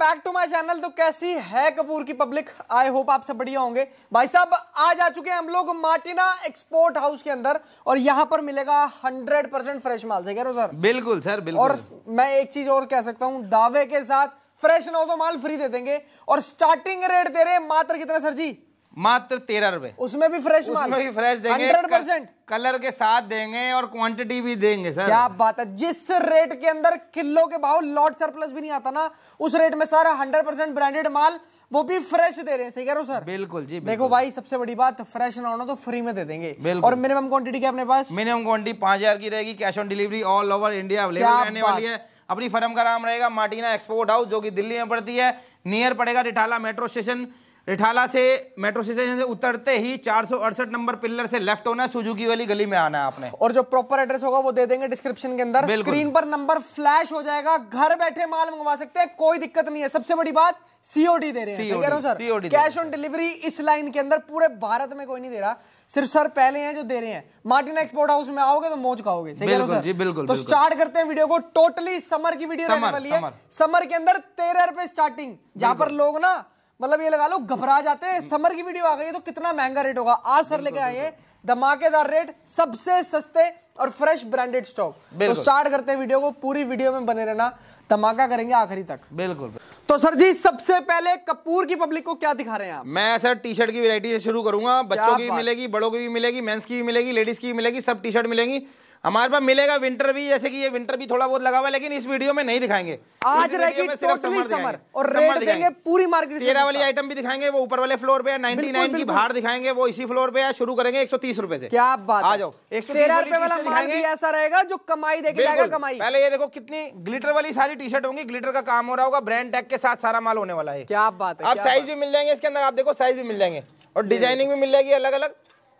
Back to my channel तो कैसी है कपूर की पब्लिक आई होप आप सब बढ़िया होंगे भाई साहब आज आ चुके हैं हम लोग मार्टिना एक्सपोर्ट हाउस के अंदर और यहाँ पर मिलेगा 100 परसेंट फ्रेश माल से कह रहे हो सर बिल्कुल सर बिल्कुल और मैं एक चीज और कह सकता हूँ दावे के साथ फ्रेश नौ तो माल फ्री दे देंगे और स्टार्टिंग रेट दे रहे मात्र कितना सर जी मात्र तेरह रुपए उसमें भी फ्रेश उसमें भी फ्रेश देंगे परसेंट कलर के साथ देंगे और क्वांटिटी भी देंगे सर क्या बात है जिस रेट के अंदर किलो के भाव लॉट सरप्लस भी नहीं आता ना उस रेट में सारा हंड्रेड परसेंट ब्रांडेड माल वो भी फ्रेश दे रहे हैं सही कह रहे हो सर बिल्कुल जी बिल्कुल। देखो भाई सबसे बड़ी बात फ्रेश ना होना तो फ्री में दे देंगे और मिनिमम क्वांटिटी क्या अपने पास मिनिमम क्वांटिटी पांच हजार की रहेगी cash on delivery all over India available रहने वाली है अपनी फर्म का नाम रहेगा मार्टिना एक्सपोर्ट हाउस जो कि दिल्ली में पड़ती है नियर पड़ेगा रिठाला मेट्रो स्टेशन रिठाला से मेट्रो स्टेशन से उतरते ही चार नंबर पिल्लर से लेफ्ट होना है सुजुकी वाली गली में आना है आपने और जो प्रॉपर एड्रेस होगा वो दे देंगे डिस्क्रिप्शन के अंदर स्क्रीन पर नंबर फ्लैश हो जाएगा घर बैठे माल मंगवा सकते हैं कोई दिक्कत नहीं है सबसे बड़ी बात सीओडी दे रहे हैं सर कैश ऑन डिलीवरी इस लाइन के अंदर पूरे भारत में कोई नहीं दे रहा सिर्फ सर पहले हैं जो दे रहे हैं मार्टिन एक्सपोर्ट हाउस में आओगे तो मौज खाओगे बिल्कुल जी बिल्कुल तो स्टार्ट करते हैं वीडियो को टोटली समर की वीडियो रहने वाली है समर के अंदर तेरह रुपए स्टार्टिंग जहां पर लोग ना मतलब ये लगा लो घबरा जाते हैं समर की वीडियो आ गई है तो कितना महंगा रेट होगा आज सर लेके आए हैं धमाकेदार रेट सबसे सस्ते और फ्रेश ब्रांडेड स्टॉक तो स्टार्ट करते हैं वीडियो को पूरी वीडियो में बने रहना धमाका करेंगे आखिरी तक बिल्कुल तो सर जी सबसे पहले कपूर की पब्लिक को क्या दिखा रहे हैं आप मैं सर टी शर्ट की वेरायटी से शुरू करूंगा बच्चों की भी मिलेगी बड़ों की भी मिलेगी मेंस की भी मिलेगी लेडीज की भी मिलेगी सब टी शर्ट मिलेगी हमारे पास मिलेगा विंटर भी जैसे कि ये विंटर भी थोड़ा बहुत लगा हुआ है लेकिन इस वीडियो में नहीं दिखाएंगे आज रहेगी टोटली समर और रेट देंगे पूरी मार्केट तेरह वाली आइटम भी दिखाएंगे वो ऊपर वाले फ्लोर पे नाइनटी नाइन की बाहर दिखाएंगे वो इसी फ्लोर पे शुरू करेंगे एक सौ तीस रुपए से क्या बात आ जाओ तेरह रुपए वाला माल भी ऐसा रहेगा जो कमाई देके जाएगा कमाई पहले ये देखो कितनी ग्लिटर वाली सारी टी शर्ट होंगी ग्लिटर का काम हो रहा होगा ब्रांड टैग के साथ सारा माल होने वाला है क्या बात है आप साइज भी मिल जाएंगे इसके अंदर आप देखो साइज भी मिल जाएंगे और डिजाइनिंग भी मिल जाएगी अलग अलग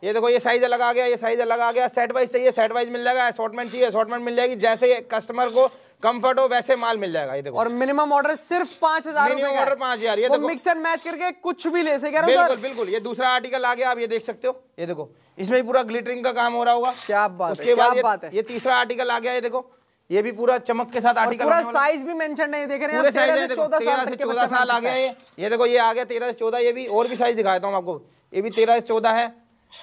ये देखो ये साइज़ अलग आ गया ये साइज़ अलग आ गया सेट वाइज चाहिए सेट वाइज मिल जाएगा असॉटमेंट चाहिए असॉटमेंट मिल जाएगी जैसे कस्टमर को कंफर्ट हो वैसे माल मिल जाएगा ये देखो और मिनिमम ऑर्डर सिर्फ पांच हजार ऑर्डर पांच हजार ये देखो मिक्सर मैच करके कुछ भी ले सके बिल्कुल बिल्कुल ये दूसरा आर्टिकल आ गया आप ये देख सकते हो ये देखो इसमें भी पूरा ग्लिटरिंग का काम हो रहा होगा क्या बात उसके बाद बात है ये तीसरा आर्टिकल आ गया ये देखो ये भी पूरा चमक के साथ आर्टिकल पूरा साइज भी मेंशन नहीं देख रहे हैं तेरह साल से चौदह साल आ गया ये ये देखो ये आ गया तेरह से चौदह ये भी और भी साइज दिखाता हूँ आपको ये भी तेरह से चौदह है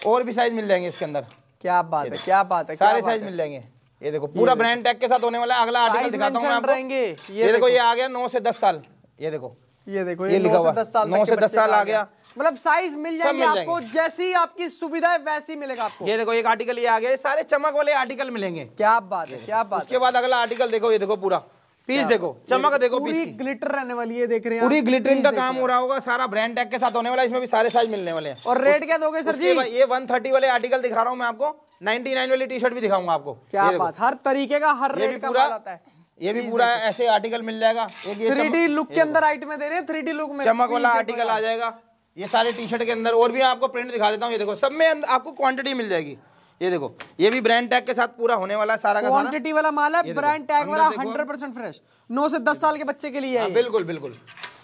और भी साइज मिल जाएंगे इसके अंदर क्या बात है क्या बात है सारे साइज मिल जाएंगे ये देखो पूरा ब्रांड टैग के साथ होने वाला अगला आर्टिकल दिखाता हूं मैं आपको ये देखो ये आ गया नौ से दस साल ये देखो ये देखो ये लिखा हुआ दस साल नौ से दस साल आ गया मतलब साइज मिल जाएंगे आपको जैसी आपकी सुविधा है वैसी मिलेगा आपको ये देखो एक आर्टिकल ये आ गया सारे चमक वाले आर्टिकल मिलेंगे क्या बात है क्या बात उसके बाद अगला आर्टिकल देखो ये देखो पूरा पीस देखो चमक देखो पूरी ग्लिटर रहने वाली है देख रहे हैं पूरी ग्लिटरिंग का काम हो रहा होगा सारा ब्रांड टैग के साथ होने वाला इसमें भी सारे साइज मिलने वाले हैं और रेट क्या दोगे सर जी ये 130 वाले आर्टिकल दिखा रहा हूँ मैं आपको 99 वाली टी शर्ट भी दिखाऊंगा आपको क्या बात हर तरीके का हर रेट का आता है ये भी पूरा ऐसे आर्टिकल मिल जाएगा थ्री डी लुक के अंदर आइट में दे रहे हैं थ्री डी लुक में चमक वाला आर्टिकल आ जाएगा ये सारे टी शर्ट के अंदर और भी आपको प्रिंट दिखा देता हूँ ये देखो सब में आपको क्वांटिटी मिल जाएगी ये देखो ये भी ब्रांड टैग के साथ पूरा होने वाला है सारा का क्वांटिटी वाला माल है ब्रांड टैग वाला हंड्रेड परसेंट फ्रेश नौ से दस साल के बच्चे के लिए है हाँ, बिल्कुल बिल्कुल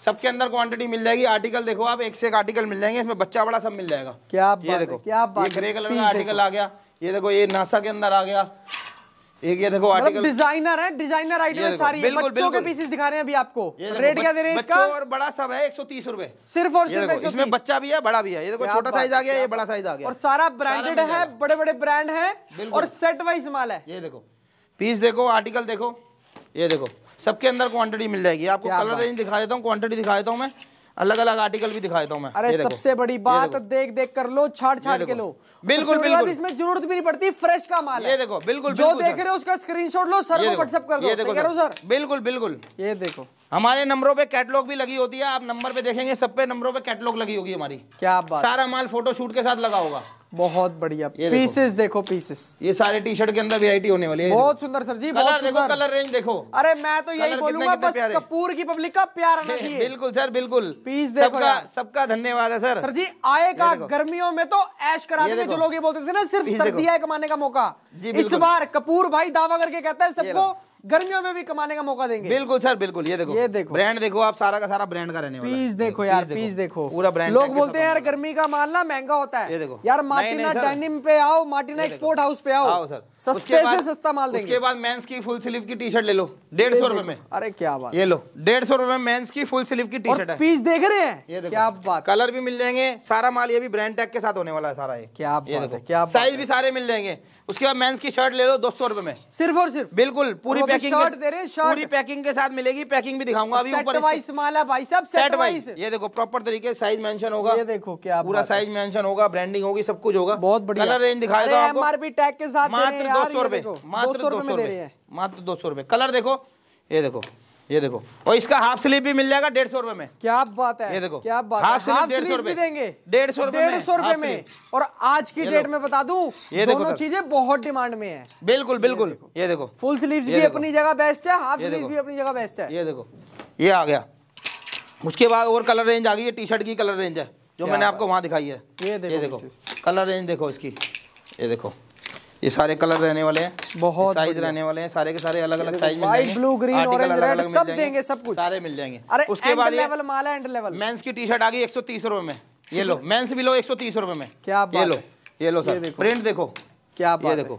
सबके अंदर क्वांटिटी मिल जाएगी आर्टिकल देखो आप एक से एक आर्टिकल मिल जाएंगे इसमें बच्चा बड़ा सब मिल जाएगा क्या ये देखो क्या ग्रे कलर का आर्टिकल आ गया ये देखो ये नासा के अंदर आ गया एक ये देखो आर्टिकल डिजाइनर है डिजाइनर आइटम सारी बिल्कुल, बच्चों के पीसेस दिखा रहे हैं अभी आपको रेट क्या दे रहे हैं इसका और बड़ा सब है एक सौ तीस रूपए सिर्फ और सिर्फ इसमें बच्चा भी है बड़ा भी है ये देखो छोटा साइज आ गया ये बड़ा साइज आ गया और सारा ब्रांडेड है बड़े बड़े ब्रांड है और सेट वाइज माल है ये देखो पीस देखो आर्टिकल देखो ये देखो सबके अंदर क्वांटिटी मिल जाएगी आपको कलर रेंज दिखा देता हूँ क्वांटिटी दिखा देता हूँ मैं अलग अलग आर्टिकल भी दिखा देता हूँ मैं अरे सबसे बड़ी बात देख देख कर लो छाट छाट के लो बिल्कुल बिल्कुल इसमें जरूरत भी नहीं पड़ती फ्रेश का माल ये देखो बिल्कुल जो देख रहे हो उसका शॉट लो सर को व्हाट्सएप कर दो सर बिल्कुल बिल्कुल ये देखो हमारे नंबरों पे कैटलॉग भी लगी होती है आप नंबर पे देखेंगे सब पे नंबरों पे कैटलॉग लगी होगी हमारी क्या बात सारा माल फोटो शूट के साथ लगा होगा बहुत बढ़िया पीसेस देखो पीसेस ये सारे टी शर्ट के अंदर वेरायटी होने वाली है बहुत सुंदर सर जी बहुत देखो कलर रेंज देखो अरे मैं तो यही बोलूंगा बस कपूर की पब्लिक का प्यार होना चाहिए बिल्कुल सर बिल्कुल पीस देखो सबका सबका धन्यवाद है सर सर जी आएगा गर्मियों में तो ऐश करा देंगे जो लोग ये बोलते थे ना सिर्फ सर्दियां कमाने का मौका इस बार कपूर भाई दावा करके कहता है सबको गर्मियों में भी कमाने का मौका देंगे बिल्कुल सर बिल्कुल ये देखो ये देखो ब्रांड देखो आप सारा का सारा ब्रांड का रहने पीस देखो यार पीस देखो पूरा ब्रांड लोग बोलते हैं यार गर्मी का माल ना महंगा होता है ये देखो यार मार्टिना डेनिम पे आओ मार्टिना एक्सपोर्ट हाउस पे आओ सर सस्ते से सस्ता माल देंगे बाद मेंस की फुल स्लीव की टी शर्ट ले लो डेढ़ सौ में अरे क्या बात ये लो डेढ़ सौ में मेंस की फुल स्लीव की टी शर्ट है पीस देख रहे हैं क्या बात कलर भी मिल जाएंगे सारा माल ये भी ब्रांड टैग के साथ होने वाला है सारा ये क्या क्या साइज भी सारे मिल जाएंगे उसके बाद मेंस की शर्ट ले लो दो सौ रुपए में सिर्फ और सिर्फ बिल्कुल पूरी पैकिंग पूरी पैकिंग के साथ मिलेगी पैकिंग भी दिखाऊंगा अभी ऊपर माला भाई सब सेट वाइज ये देखो प्रॉपर तरीके साइज मेंशन होगा ये देखो क्या पूरा साइज मेंशन होगा ब्रांडिंग होगी सब कुछ होगा बहुत बढ़िया कलर रेंज दिखाएगा था आपको एमआरपी टैग के साथ मात्र 200 रुपए मात्र 200 रुपए मात्र 200 रुपए कलर देखो ये देखो ये देखो और इसका हाफ स्लीव भी मिल जाएगा डेढ़ सौ रुपए में क्या बात है ये देखो क्या बात हाफ है हाफ सौ भी देंगे डेढ़ सौ डेढ़ सौ रुपए में और आज की डेट में बता दूं ये दोनों चीजें बहुत डिमांड में है बिल्कुल बिल्कुल ये देखो फुल स्लीव भी अपनी जगह बेस्ट है हाफ स्लीव भी अपनी जगह बेस्ट है ये देखो ये आ गया उसके बाद और कलर रेंज आ गई है टी शर्ट की कलर रेंज है जो मैंने आपको वहाँ दिखाई है ये देखो कलर रेंज देखो इसकी ये देखो ये सारे कलर रहने वाले हैं बहुत साइज रहने वाले हैं सारे के सारे अलग अलग size white blue green orange red सब देंगे सब कुछ सारे मिल जाएंगे अरे उसके बाद लेवल माला एंड लेवल मेंस की टी शर्ट आ गई एक सौ तीस रुपए में ये लो मेंस भी लो एक सौ तीस रुपए में क्या ये लो ये लो सर प्रिंट देखो क्या ये देखो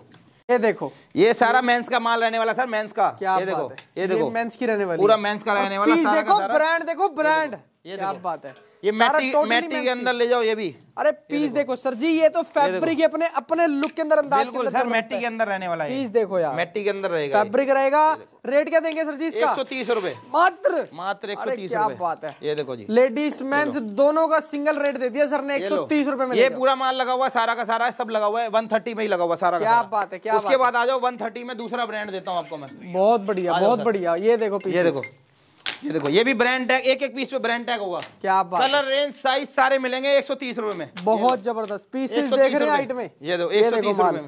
ये देखो ये सारा मेंस का माल रहने वाला सर मेंस का क्या ये देखो ये देखो मेंस की रहने वाली पूरा मेंस का रहने वाला देखो ब्रांड देखो ब्रांड क्या बात है ये मैटी मैटी के अंदर ले जाओ ये भी अरे पीस देखो सर जी ये तो फैब्रिक अपने अपने लुक के अंदर अंदाज के अंदर मैटी के अंदर रहने वाला है पीस देखो यार मैटी के अंदर रहेगा फैब्रिक रहेगा रेट क्या देंगे सर जी इसका 130 रुपए मात्र मात्र 130 क्या बात है ये देखो जी लेडीज मेंस दोनों का सिंगल रेट दे दिया सर ने 130 रुपए में ये पूरा माल लगा हुआ सारा का सारा है सब लगा हुआ है 130 में ही लगा हुआ सारा क्या बात है क्या उसके बाद आ जाओ 130 में दूसरा ब्रांड देता हूँ आपको मैं बहुत बढ़िया बहुत बढ़िया ये देखो ये देखो ये देखो ये भी ब्रांड टैग एक एक पीस पे ब्रांड टैग होगा क्या बात कलर रेंज साइज सारे मिलेंगे एक सौ तीस रूपए में बहुत जबरदस्त पीसेस देख रहे हैं में ये दो एक सौ तीस रूपए में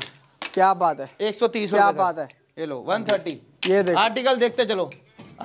क्या बात है एक सौ तीस क्या बात है ये लो वन थर्टी ये आर्टिकल देखते चलो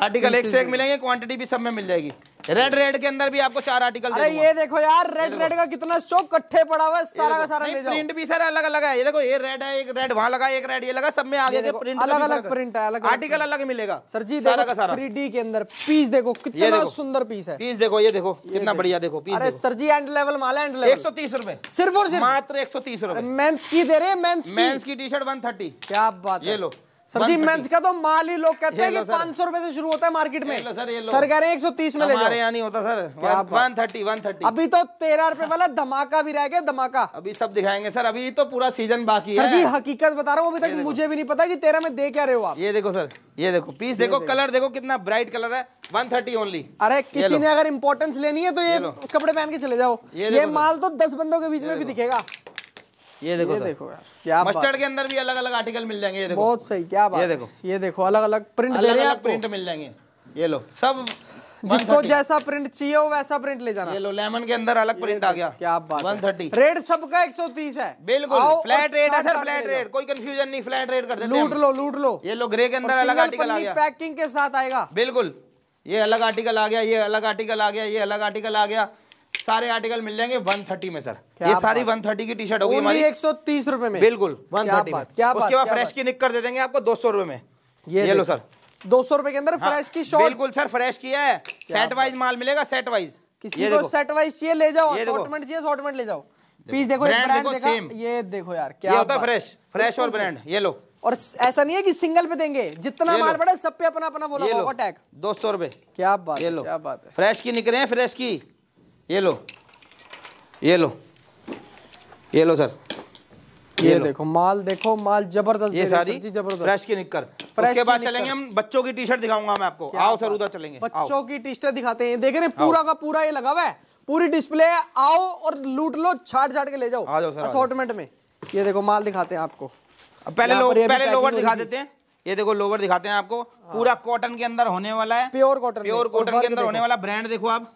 आर्टिकल एक से एक मिलेंगे क्वांटिटी भी सब में मिल जाएगी रेड रेड के अंदर भी आपको चार आर्टिकल अरे ये देखो यार रेड रेड का कितना स्टॉक कट्ठे पड़ा हुआ है सारा का सारा ले जाओ प्रिंट भी सर अलग अलग है ये देखो ये रेड है एक रेड वहां लगा एक रेड ये लगा सब में आगे के प्रिंट अलग अलग प्रिंट है अलग आर्टिकल अलग मिलेगा सर जी सारा का सारा 3D के अंदर पीस देखो कितना सुंदर पीस है पीस देखो ये देखो कितना बढ़िया देखो पीस अरे सर जी एंड लेवल माला एंड लेवल तीस रूपए सिर्फ और सिर्फ मात्र 130 रुपए मेंस की दे रहे हैं मेंस की मेंस की टी-शर्ट 130 क्या बात है ये लो सर जी मेंस का तो माल ही लोग कहते हैं कि पांच सौ रुपए से शुरू होता है मार्केट में सर ये सर कह रहे हैं एक सौ तीस में ले जाओ यहाँ नहीं होता sir one thirty one thirty अभी तो तेरह रुपए वाला धमाका भी रह गया धमाका अभी सब दिखाएंगे सर अभी तो पूरा सीजन बाकी है जी हकीकत बता रहा हूँ अभी तक मुझे भी नहीं पता की तेरह में दे क्या रहे हो आप ये देखो सर ये देखो पीस देखो कलर देखो कितना ब्राइट कलर है वन थर्टी ओनली अरे किसी ने अगर इम्पोर्टेंस लेनी है तो ये कपड़े पहन के चले जाओ ये माल तो दस बंदों के बीच में भी दिखेगा ये देखो ये देखो यार क्या मस्टर्ड के अंदर भी अलग अलग आर्टिकल मिल जाएंगे ये देखो बहुत सही क्या बात ये देखो ये देखो अलग अलग प्रिंट अलग अलग प्रिंट मिल जाएंगे ये लो सब जिसको जैसा प्रिंट चाहिए हो वैसा प्रिंट ले जाना ये लो लेमन के अंदर अलग प्रिंट आ गया क्या बात 130 रेट सबका 130 है बिल्कुल फ्लैट रेट है सर फ्लैट रेट कोई कंफ्यूजन नहीं फ्लैट रेट कर देते लूट लो लूट लो ये लो ग्रे के अंदर अलग आर्टिकल आ गया पैकिंग के साथ आएगा बिल्कुल ये अलग आर्टिकल आ गया ये अलग आर्टिकल आ गया ये अलग आर्टिकल आ गया सारे आर्टिकल मिल जाएंगे 130 में सर ये सारी 130 की टी शर्ट होगी हमारी 130 रुपए में बिल्कुल वन में क्या उसके बाद फ्रेश की निक कर दे देंगे आपको 200 रुपए में ये लो सर दो सौ रुपए के अंदर फ्रेश हाँ, की शॉर्ट बिल्कुल सर फ्रेश की है सेट वाइज माल मिलेगा सेट वाइज किसी को सेट वाइज चाहिए ले जाओ असॉर्टमेंट चाहिए असॉर्टमेंट ले जाओ पीस देखो ब्रांड देखो सेम ये देखो यार क्या ये होता है फ्रेश फ्रेश और ब्रांड ये लो और ऐसा नहीं है कि सिंगल पे देंगे जितना माल पड़े सब पे अपना अपना बोला टैग दो सौ रुपए क्या बात क्या बात है फ्रेश की निकले हैं फ्रेश की ये लो ये लो ये लो सर ये, ये लो। देखो माल देखो माल जबरदस्त ये सारी जबरदस्त फ्रेश की निकल फ्रेश के बाद चलेंगे हम बच्चों की टी शर्ट दिखाऊंगा मैं आपको आओ सर उधर चलेंगे बच्चों की टी शर्ट दिखाते हैं देख रहे हैं पूरा का पूरा ये लगा हुआ है पूरी डिस्प्ले आओ और लूट लो छाट छाट के ले जाओ आ जाओ असॉर्टमेंट में ये देखो माल दिखाते हैं आपको पहले लो, पहले लोवर दिखा देते हैं ये देखो लोवर दिखाते हैं आपको पूरा कॉटन हाँ। के अंदर होने वाला है प्योर कॉटन प्योर कॉटन के अंदर होने वाला ब्रांड देखो आप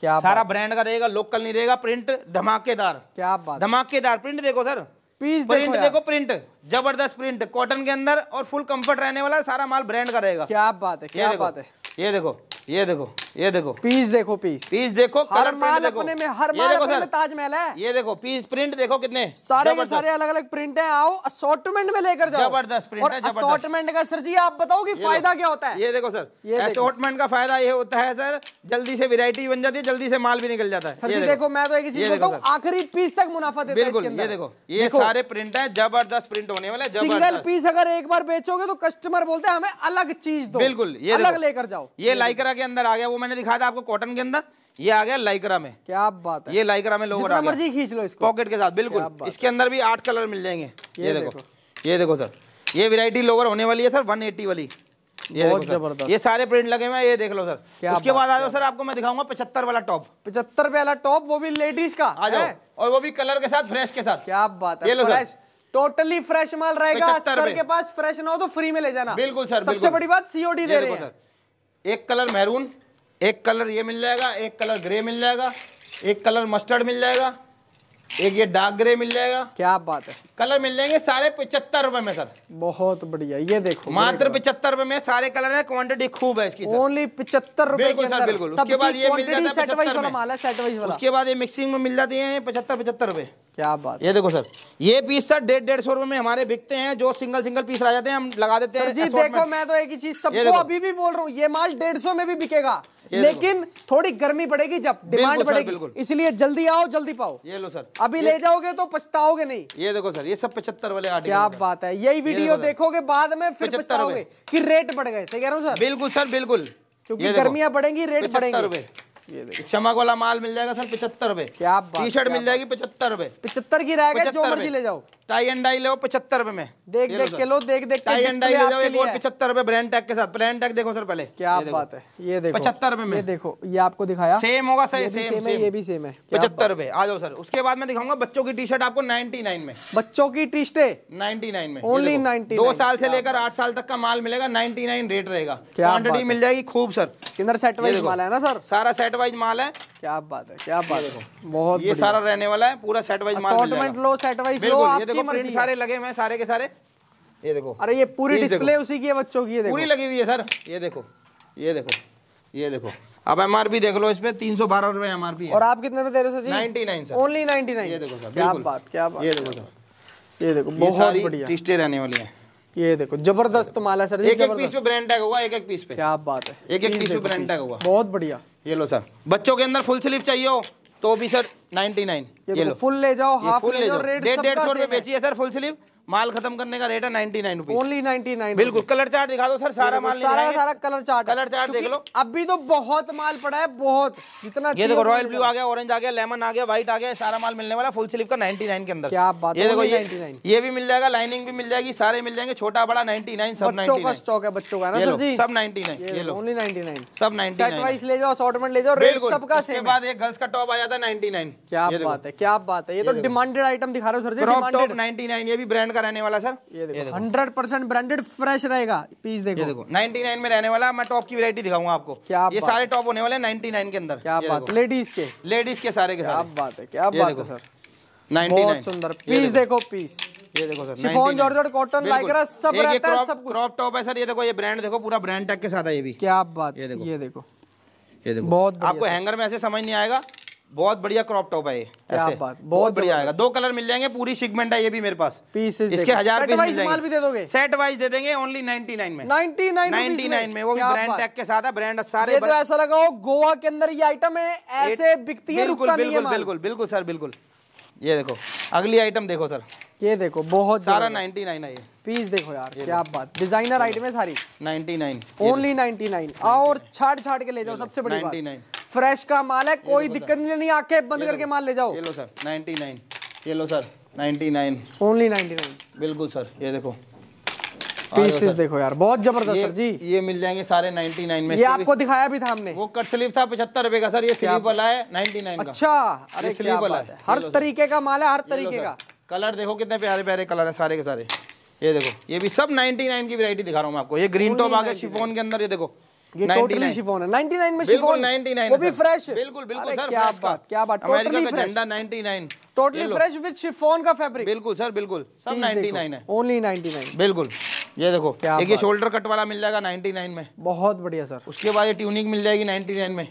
क्या सारा ब्रांड का रहेगा लोकल नहीं रहेगा प्रिंट धमाकेदार क्या बात धमाकेदार प्रिंट देखो सर पीस प्रिंट देखो, देखो प्रिंट जबरदस्त प्रिंट कॉटन के अंदर और फुल कंफर्ट रहने वाला सारा माल ब्रांड का रहेगा क्या बात है क्या बात है ये देखो ये देखो ये देखो पीस देखो पीस पीस देखो हर माल अपने में हर माल अपने में ताजमहल है ये देखो पीस प्रिंट देखो कितने सारे के सारे अलग अलग प्रिंट है आओ असॉर्टमेंट में लेकर जाओ जबरदस्त प्रिंट है असॉर्टमेंट का सर जी आप बताओ कि फायदा क्या होता है ये देखो सर ये असॉर्टमेंट का फायदा ये होता है सर जल्दी से वेरायटी बन जाती है जल्दी से माल भी निकल जाता है सर जी देखो मैं तो एक चीज बताऊं आखिरी पीस तक मुनाफा देता है बिल्कुल ये देखो ये सारे प्रिंट है जबरदस्त प्रिंट होने वाले है सिंगल पीस अगर एक बार बेचोगे तो कस्टमर बोलते हैं हमें अलग चीज दो बिल्कुल ये अलग लेकर जाओ ये लाइकरा के अंदर आ गया वो मैंने दिखाया था आपको कॉटन के अंदर ये आ गया लाइक्रा में क्या बात है ये लाइक्रा में लोग मर्जी खींच लो इसको पॉकेट के साथ बिल्कुल इसके अंदर भी आठ कलर मिल जाएंगे ये देखो ये देखो सर ये वेरायटी लोअर होने वाली है सर 180 वाली ये बहुत जबरदस्त ये सारे प्रिंट लगे हुए ये देख लो सर उसके बाद आ जाओ सर आपको मैं दिखाऊंगा पचहत्तर वाला टॉप पचहत्तर वाला टॉप वो भी लेडीज का आ जाओ और वो भी कलर के साथ फ्रेश के साथ क्या बात है ये लो सर टोटली फ्रेश माल रहेगा सर के पास फ्रेश ना हो तो फ्री में ले जाना बिल्कुल सर सबसे बड़ी बात सीओडी दे रहे हैं एक कलर मैरून एक कलर ये मिल जाएगा एक कलर ग्रे मिल जाएगा एक कलर मस्टर्ड मिल जाएगा एक ये डार्क ग्रे मिल जाएगा क्या बात है कलर मिल जाएंगे सारे पिछहत्तर रुपए में सर बहुत बढ़िया ये देखो मात्र पिछहत्तर रुपए में सारे कलर है क्वांटिटी खूब है इसकी ओनली पिछहत्तर रुपए बिल्कुल उसके बाद ये मिल है उसके बाद ये मिक्सिंग में मिल जाती है पचहत्तर पचहत्तर रुपए क्या बात ये देखो सर ये पीस सर डेढ़ डेढ़ सौ रुपए में हमारे बिकते हैं जो सिंगल सिंगल पीस आ जाते हैं हम लगा देते हैं जी देखो मैं तो एक ही चीज सबको अभी भी बोल रहा हूँ ये माल डेढ़ सौ में भी बिकेगा लेकिन थोड़ी गर्मी पड़ेगी जब डिमांड बढ़ेगी इसलिए जल्दी आओ जल्दी पाओ ये लो सर अभी ले जाओगे तो पछताओगे नहीं ये देखो सर ये सब पचहत्तर वाले आर्टिकल क्या बात है यही वीडियो देखोगे बाद में फिर पछताओगे कि रेट बढ़ गए सही कह रहा हूँ सर बिल्कुल सर बिल्कुल क्योंकि गर्मियां बढ़ेंगी रेट बढ़ेंगे चमक वाला माल मिल जाएगा सर पचहत्तर रूपए क्या टी शर्ट मिल जाएगी पचहत्तर रूपए पचहत्तर की रहेगा जो मर्जी ले जाओ टाई एंड डाई लो पचहत्तर रुपए में देख देख के लो देख देख टाई एंड डाई लो पचहत्तर रुपए ब्रांड टैग के साथ ब्रांड टैग देखो सर पहले क्या बात है ये देखो पचहत्तर रुपए में देखो ये आपको दिखाया सेम होगा सर सेम, ये भी सेम है पचहत्तर रुपए आ जाओ सर उसके बाद में दिखाऊंगा बच्चों की टी शर्ट आपको नाइनटी नाइन में बच्चों की टी शर्ट नाइनटी में ओनली नाइनटी दो साल से लेकर आठ साल तक का माल मिलेगा नाइनटी नाइन रेट रहेगा क्वान्टिटी मिल जाएगी खूब सर इधर सेट वाइज माल है ना सर सारा सेट वाइज माल है क्या बात है क्या बात है बहुत ये सारा रहने वाला है पूरा सेट वाइज माल लो सेट वाइज लो देखो प्रिंट सारे लगे हुए सारे के सारे ये देखो अरे ये पूरी डिस्प्ले उसी की है बच्चों की पूरी लगी हुई है सर ये देखो ये देखो ये देखो अब एम एमआरपी देख लो इसमें तीन सौ बारह रुपए एमआरपी और आप कितने में दे रहे हो sir ninety nine sir only ninety nine ये देखो सर क्या बात क्या बात ये देखो सर ये देखो बहुत बढ़िया टिस्टे रहने वाली है ये देखो जबरदस्त तो माला सर एक एक पीस पे ब्रांड टैग हुआ एक एक पीस पे क्या बात है एक एक पीस पे ब्रांड टैग हुआ बहुत बढ़िया ये लो सर बच्चों के अंदर फुल स्लीव चाहिए हो तो भी सर 99 ये, फुल ले जाओ हाफ फुल ले जाओ डेढ़ डेढ़ सौ रुपए बेची है सर फुल स्लीव माल खत्म करने का रेट है ninety nine only ninety nine बिल्कुल कलर चार्ट दिखा दो सर सारा माल सारा सारा कलर चार्ट कलर चार्ट देख लो अभी तो बहुत माल पड़ा है बहुत जितना ये देखो रॉयल ब्लू आ गया ऑरेंज आ गया लेमन आ गया व्हाइट आ गया सारा माल मिलने वाला फुल स्लीव का नाइनटी नाइन के अंदर क्या बात ये देखो ये ये भी मिल जाएगा लाइनिंग भी मिल जाएगी सारे मिल जाएंगे छोटा बड़ा नाइनटी नाइन सब बच्चों का स्टॉक है बच्चों का ना जी सब नाइनटी नाइन ये ओनली नाइनटी नाइन सब नाइनटी वाइज ले जाओ असॉर्टमेंट ले जाओ रेट सबका सेम बाद एक गर्ल्स का टॉप आ जाता है नाइनटी नाइन क्या बात है क्या बात है ये तो डिमांडेड आइटम दिखा रहे हो sir ji top ninety nine ये भी ब्रांड का रहने वाला सर ये देखो हंड्रेड परसेंट ब्रांडेड फ्रेश रहेगा पीस देखो देखो नाइनटी नाइन में रहने वाला मैं टॉप की वैरायटी दिखाऊंगा आपको क्या ये सारे टॉप होने वाले नाइनटी नाइन के अंदर क्या बात लेडीज के लेडीज के सारे क्या बात है क्या बात है सर बहुत सुंदर पीस देखो पीस ये देखो सर बहुत आपको हैंगर में ऐसे समझ नहीं आएगा बहुत बढ़िया क्रॉप टॉप है ऐसे बहुत, बहुत बढ़िया आएगा दो कलर मिल जाएंगे पूरी सिगमेंट है ये भी मेरे पास पीसेस इसके हजार पीस मिल जाएंगे भी दे दोगे सेट वाइज दे देंगे ओनली 99 में 99 99 में, वो भी ब्रांड टैग के साथ है ब्रांड सारे ये तो ऐसा लगा हो गोवा के अंदर ये आइटम है ऐसे बिकती है रुकता नहीं है बिल्कुल बिल्कुल बिल्कुल सर बिल्कुल ये देखो अगली आइटम देखो सर ये देखो बहुत सारा 99 है ये पीस देखो यार क्या बात डिजाइनर आइटम है सारी 99 ओनली 99 और छाड़ छाड़ के ले जाओ सबसे बड़ी बात फ्रेश का माल है कोई दिक्कत नहीं लेनी आके बंद करके माल ले जाओ ये लो सर 99 ये लो सर 99 ओनली 99 बिल्कुल सर ये देखो पीसेस देखो यार बहुत जबरदस्त सर जी ये मिल जाएंगे सारे 99 में ये आपको दिखाया भी था हमने वो कट स्लीव था पचहत्तर रुपए का सर ये स्लीव वाला है 99 का अच्छा अरे स्लीव वाला है हर तरीके का माल है हर तरीके का कलर देखो कितने प्यारे प्यारे कलर है सारे के सारे ये देखो ये भी सब 99 की वैरायटी दिखा रहा हूँ मैं आपको ये ग्रीन टॉप आ गया शिफोन के अंदर ये देखो ये टोटली शिफॉन है 99 में शिफॉन 99 वो भी फ्रेश बिल्कुल बिल्कुल सर क्या बात क्या बात टोटली फ्रेश झंडा 99 टोटली फ्रेश विद शिफॉन का फैब्रिक बिल्कुल सर बिल्कुल सब 99 है ओनली 99 बिल्कुल ये देखो एक ये शोल्डर कट वाला मिल जाएगा 99 में बहुत बढ़िया सर उसके बाद ये ट्यूनिक मिल जाएगी 99 में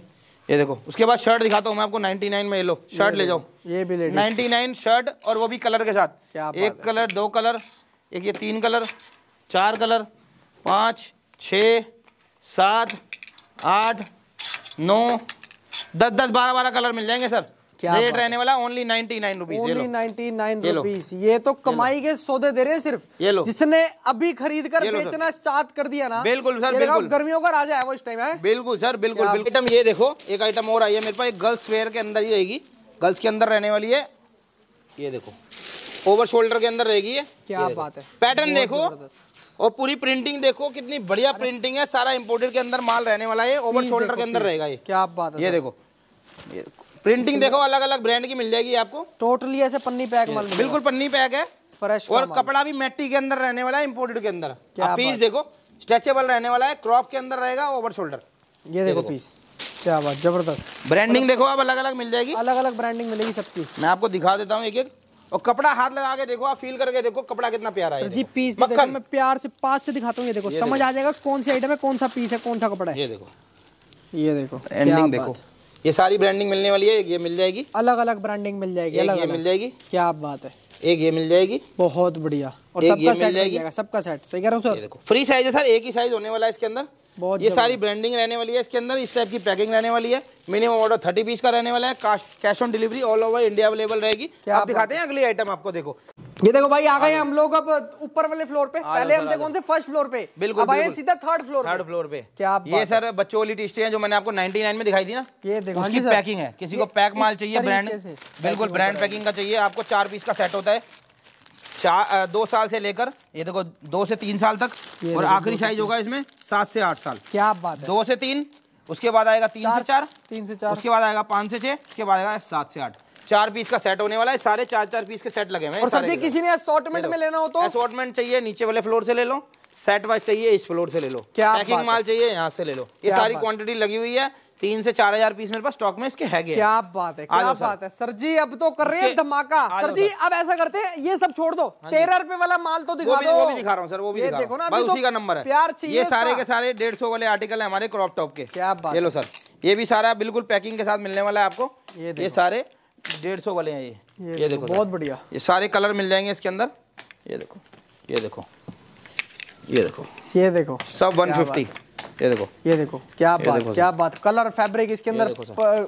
ये देखो उसके बाद शर्ट दिखाता हूँ मैं आपको 99 में ये लो शर्ट ले जाओ ये भी ले 99 शर्ट और वो भी कलर के साथ क्या एक कलर दो कलर एक ये तीन कलर चार कलर पाँच छः सात आठ नौ दस दस बारह बारह कलर मिल जाएंगे सर क्या रेट रहने वाला only ninety nine rupees only ninety nine rupees ये तो कमाई के सौदे दे रहे हैं सिर्फ ये लो जिसने अभी खरीद कर बेचना स्टार्ट कर दिया ना बिल्कुल सर बिल्कुल गर्मियों का राजा है वो इस टाइम है बिल्कुल सर बिल्कुल आइटम ये देखो एक आइटम और आई है मेरे पास एक गर्ल्स वेयर के अंदर ही रहेगी गर्ल्स के अंदर रहने वाली है ये देखो ओवर शोल्डर के अंदर रहेगी ये क्या बात है पैटर्न देखो और पूरी प्रिंटिंग देखो कितनी बढ़िया प्रिंटिंग है सारा इम्पोर्टेड के अंदर माल रहने वाला है ओवर शोल्डर के अंदर रहेगा ये क्या बात है ये देखो प्रिंटिंग देखो अलग अलग ब्रांड की मिल जाएगी आपको टोटली ऐसे पन्नी पैक माल बिल्कुल पन्नी पैक है फ्रेश और कपड़ा भी मैट्टी के अंदर रहने वाला है इम्पोर्टेड के अंदर पीस देखो स्ट्रेचेबल रहने वाला है क्रॉप के अंदर रहेगा ओवर शोल्डर ये देखो पीस क्या बात जबरदस्त ब्रांडिंग देखो आप अलग अलग मिल जाएगी अलग अलग ब्रांडिंग मिलेगी सबकी मैं आपको दिखा देता हूँ एक एक और कपड़ा हाथ लगा के देखो आप फील करके देखो कपड़ा कितना प्यारा है जी पीस मक्खन मैं प्यार से पास से दिखाता हूँ ये देखो समझ आ जाएगा कौन सी आइटम है कौन सा पीस है कौन सा कपड़ा है ये देखो ये देखो ब्रांडिंग देखो ये सारी ब्रांडिंग मिलने वाली है ये मिल जाएगी अलग अलग ब्रांडिंग मिल जाएगी अलग अलग मिल जाएगी क्या बात है एक ये मिल जाएगी बहुत बढ़िया और सबका सेट जाएगा सबका सेट सही कह रहा हूँ सर देखो फ्री साइज है सर एक ही साइज होने वाला है इसके अंदर बहुत ये सारी ब्रांडिंग रहने वाली है इसके अंदर इस टाइप की पैकिंग रहने वाली है मिनिमम ऑर्डर थर्टी पीस का रहने वाला है cash on delivery all over India available रहेगी आप दिखाते हैं अगली आइटम आपको देखो ये देखो भाई आ गए हम लोग अब ऊपर वाले फ्लोर पे पहले हम देखो कौन से फर्स्ट फ्लोर पे बिल्कुल अब आए सीधा थर्ड फ्लोर थर्ड फ्लोर पे क्या ये सर बच्चों वाली टी है जो मैंने आपको 99 में दिखाई दी ना ये देखो उसकी पैकिंग हाँ है किसी को पैक माल चाहिए ब्रांड बिल्कुल ब्रांड पैकिंग का चाहिए आपको चार पीस का सेट होता है चार दो साल से लेकर ये देखो दो से तीन साल तक और आखिरी साइज होगा इसमें सात से आठ साल क्या बात है दो से तीन उसके बाद आएगा तीन से चार तीन से चार उसके बाद आएगा पांच से छह उसके बाद आएगा सात से आठ चार पीस का सेट होने वाला है सारे चार चार पीस के सेट लगे हुए और सर जी किसी ने असॉर्टमेंट में लेना हो तो असॉर्टमेंट चाहिए नीचे वाले फ्लोर से ले लो सेट वाइज चाहिए इस फ्लोर से ले लो क्या पैकिंग माल चाहिए यहाँ से ले लो ये सारी क्वांटिटी लगी हुई है तीन से चार हजार पीस मेरे पास स्टॉक में इसके है क्या बात है क्या बात है सर जी अब तो कर रहे हैं धमाका सर जी अब ऐसा करते हैं ये सब छोड़ दो हाँ तेरह रुपए वाला माल तो दिखा दो वो भी दिखा रहा हूँ सर वो भी दिखा देखो ना तो उसी का नंबर है प्यार ये सारे के सारे डेढ़ सौ वाले आर्टिकल है हमारे क्रॉप टॉप के क्या बात ये लो सर ये भी सारा बिल्कुल पैकिंग के साथ मिलने वाला है आपको ये सारे डेढ़ सौ वाले हैं ये ये देखो बहुत बढ़िया ये सारे कलर मिल जाएंगे इसके अंदर ये देखो ये देखो ये देखो ये देखो सब 150 ये देखो ये देखो क्या बात क्या बात कलर फैब्रिक इसके अंदर